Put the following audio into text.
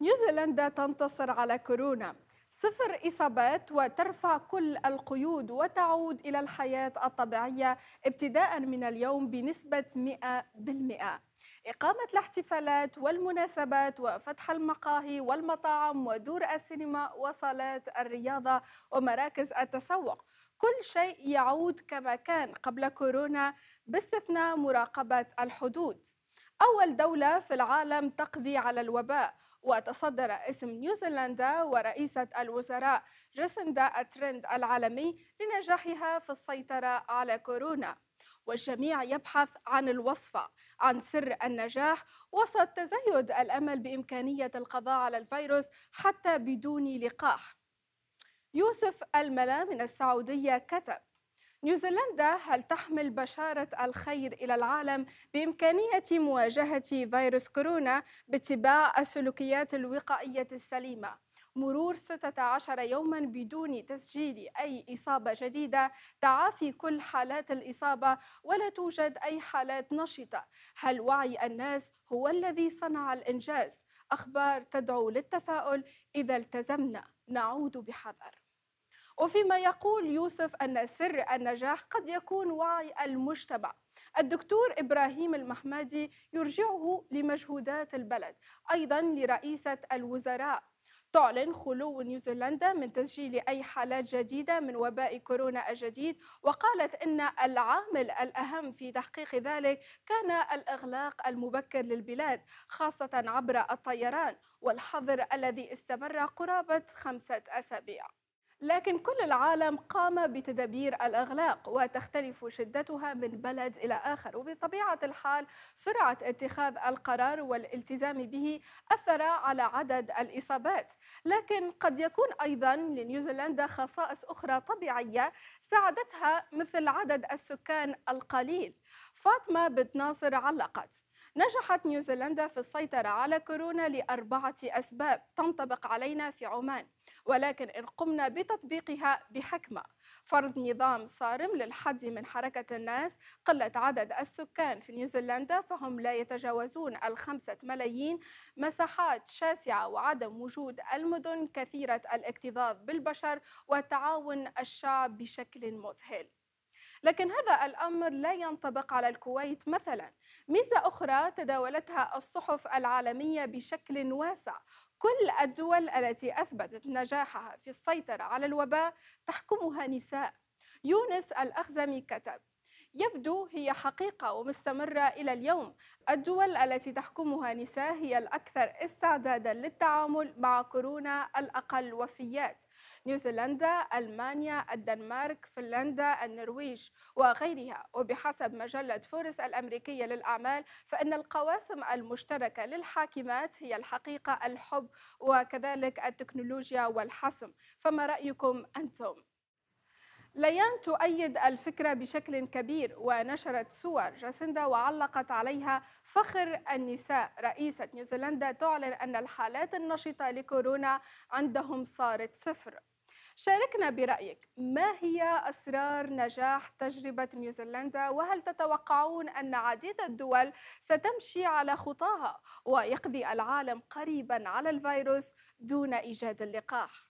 نيوزيلندا تنتصر على كورونا صفر إصابات وترفع كل القيود وتعود إلى الحياة الطبيعية ابتداء من اليوم بنسبة 100% إقامة الاحتفالات والمناسبات وفتح المقاهي والمطاعم ودور السينما وصالات الرياضة ومراكز التسوق كل شيء يعود كما كان قبل كورونا باستثناء مراقبة الحدود أول دولة في العالم تقضي على الوباء وتصدر اسم نيوزيلندا ورئيسة الوزراء جسندا الترند العالمي لنجاحها في السيطرة على كورونا والجميع يبحث عن الوصفة عن سر النجاح وسط تزايد الأمل بإمكانية القضاء على الفيروس حتى بدون لقاح يوسف الملا من السعودية كتب نيوزيلندا هل تحمل بشارة الخير إلى العالم بإمكانية مواجهة فيروس كورونا باتباع السلوكيات الوقائية السليمة؟ مرور 16 يوما بدون تسجيل أي إصابة جديدة تعافي كل حالات الإصابة ولا توجد أي حالات نشطة هل وعي الناس هو الذي صنع الإنجاز؟ أخبار تدعو للتفاؤل إذا التزمنا نعود بحذر وفيما يقول يوسف أن سر النجاح قد يكون وعي المجتمع الدكتور إبراهيم المحمدي يرجعه لمجهودات البلد أيضا لرئيسة الوزراء تعلن خلو نيوزيلندا من تسجيل أي حالات جديدة من وباء كورونا الجديد وقالت أن العامل الأهم في تحقيق ذلك كان الإغلاق المبكر للبلاد خاصة عبر الطيران والحظر الذي استمر قرابة خمسة أسابيع لكن كل العالم قام بتدابير الإغلاق وتختلف شدتها من بلد إلى آخر وبطبيعة الحال سرعة اتخاذ القرار والالتزام به أثر على عدد الإصابات لكن قد يكون أيضا لنيوزيلندا خصائص أخرى طبيعية ساعدتها مثل عدد السكان القليل فاطمة بنت ناصر علقت نجحت نيوزيلندا في السيطرة على كورونا لأربعة أسباب تنطبق علينا في عمان ولكن إن قمنا بتطبيقها بحكمة فرض نظام صارم للحد من حركة الناس قلة عدد السكان في نيوزيلندا فهم لا يتجاوزون الخمسة ملايين مساحات شاسعة وعدم وجود المدن كثيرة الاكتظاظ بالبشر وتعاون الشعب بشكل مذهل لكن هذا الأمر لا ينطبق على الكويت مثلا ميزة أخرى تداولتها الصحف العالمية بشكل واسع كل الدول التي أثبتت نجاحها في السيطرة على الوباء تحكمها نساء يونس الأخزمي كتب يبدو هي حقيقة ومستمرة إلى اليوم الدول التي تحكمها نساء هي الأكثر استعدادا للتعامل مع كورونا الأقل وفيات نيوزيلندا ألمانيا الدنمارك فنلندا النرويج وغيرها وبحسب مجلة فورس الأمريكية للأعمال فإن القواسم المشتركة للحاكمات هي الحقيقة الحب وكذلك التكنولوجيا والحسم فما رأيكم أنتم؟ ليان تؤيد الفكرة بشكل كبير ونشرت صور جاسندا وعلقت عليها فخر النساء رئيسة نيوزيلندا تعلن أن الحالات النشطة لكورونا عندهم صارت صفر شاركنا برأيك ما هي أسرار نجاح تجربة نيوزيلندا وهل تتوقعون أن عديد الدول ستمشي على خطاها ويقضي العالم قريبا على الفيروس دون إيجاد اللقاح؟